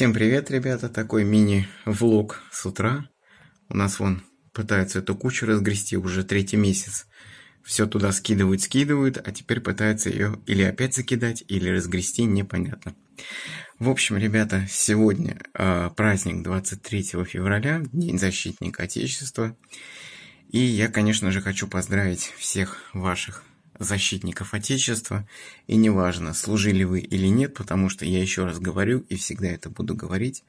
Всем привет, ребята. Такой мини-влог с утра. У нас вон пытаются эту кучу разгрести уже третий месяц. Все туда скидывают, скидывают, а теперь пытаются ее или опять закидать, или разгрести, непонятно. В общем, ребята, сегодня э, праздник 23 февраля, День защитника Отечества. И я, конечно же, хочу поздравить всех ваших защитников Отечества. И неважно, служили вы или нет, потому что я еще раз говорю и всегда это буду говорить,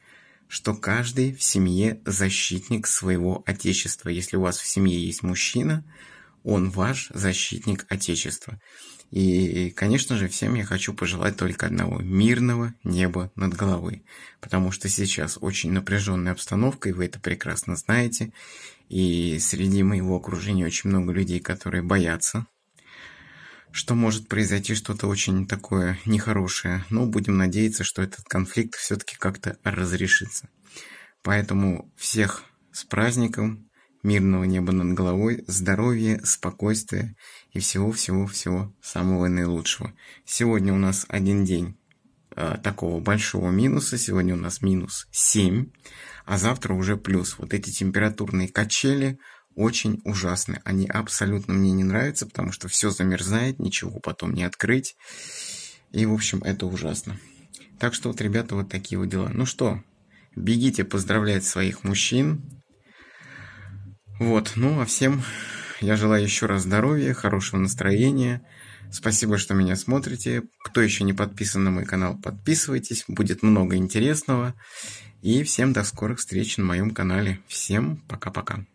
что каждый в семье защитник своего Отечества. Если у вас в семье есть мужчина, он ваш защитник Отечества. И, конечно же, всем я хочу пожелать только одного – мирного неба над головой. Потому что сейчас очень напряженная обстановка, и вы это прекрасно знаете. И среди моего окружения очень много людей, которые боятся что может произойти что-то очень такое нехорошее. Но будем надеяться, что этот конфликт все-таки как-то разрешится. Поэтому всех с праздником, мирного неба над головой, здоровья, спокойствия и всего-всего-всего самого наилучшего. Сегодня у нас один день э, такого большого минуса, сегодня у нас минус 7, а завтра уже плюс. Вот эти температурные качели – очень ужасны. Они абсолютно мне не нравятся, потому что все замерзает, ничего потом не открыть. И, в общем, это ужасно. Так что вот, ребята, вот такие вот дела. Ну что, бегите поздравлять своих мужчин. Вот, ну а всем я желаю еще раз здоровья, хорошего настроения. Спасибо, что меня смотрите. Кто еще не подписан на мой канал, подписывайтесь. Будет много интересного. И всем до скорых встреч на моем канале. Всем пока-пока.